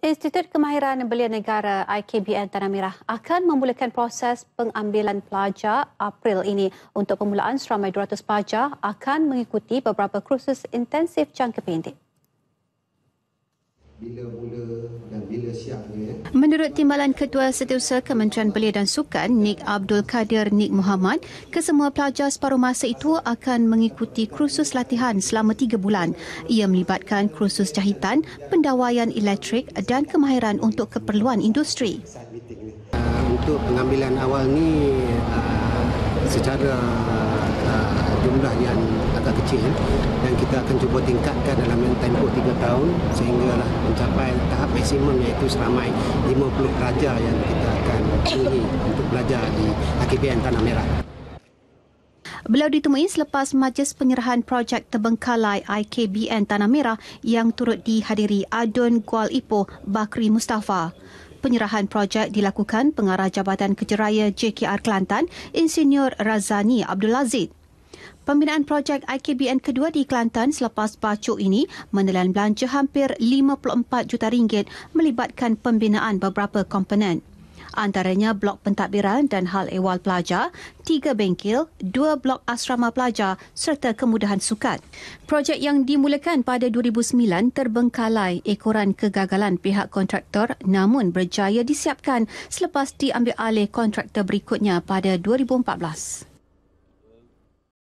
Institut Kemahiran Belia Negara IKBN Tanah Merah akan memulakan proses pengambilan pelajar April ini. Untuk permulaan, seramai 200 pelajar akan mengikuti beberapa kursus intensif jangka pendek. Bila mula Ya. Menurut Timbalan Ketua Setiausaha Kementerian Belia dan Sukan, Nik Abdul Kadir Nik Muhammad, kesemua pelajar separuh masa itu akan mengikuti kursus latihan selama tiga bulan. Ia melibatkan kursus jahitan, pendawaian elektrik dan kemahiran untuk keperluan industri. Untuk pengambilan awal ni ah, secara ah, jumlah yang agak kecil dan kita akan cuba tingkatkan dalam tempoh tiga tahun sehingga mencapai tahap maksimum iaitu seramai 50 pelajar yang kita akan pilih untuk belajar di AKPN Tanah Merah. Beliau ditemui selepas majlis penyerahan projek terbengkalai IKBN Tanah Merah yang turut dihadiri Adun Gual Ipoh Bakri Mustafa. Penyerahan projek dilakukan pengarah Jabatan Kejeraya JKR Kelantan, Insinyur Razani Abdul Aziz. Pembinaan projek IKBN kedua di Kelantan selepas pacu ini menelan belanja hampir 54 juta ringgit melibatkan pembinaan beberapa komponen. Antaranya blok pentadbiran dan hal ehwal pelajar, tiga bengkel, dua blok asrama pelajar serta kemudahan sukat. Projek yang dimulakan pada 2009 terbengkalai ekoran kegagalan pihak kontraktor namun berjaya disiapkan selepas diambil alih kontraktor berikutnya pada 2014.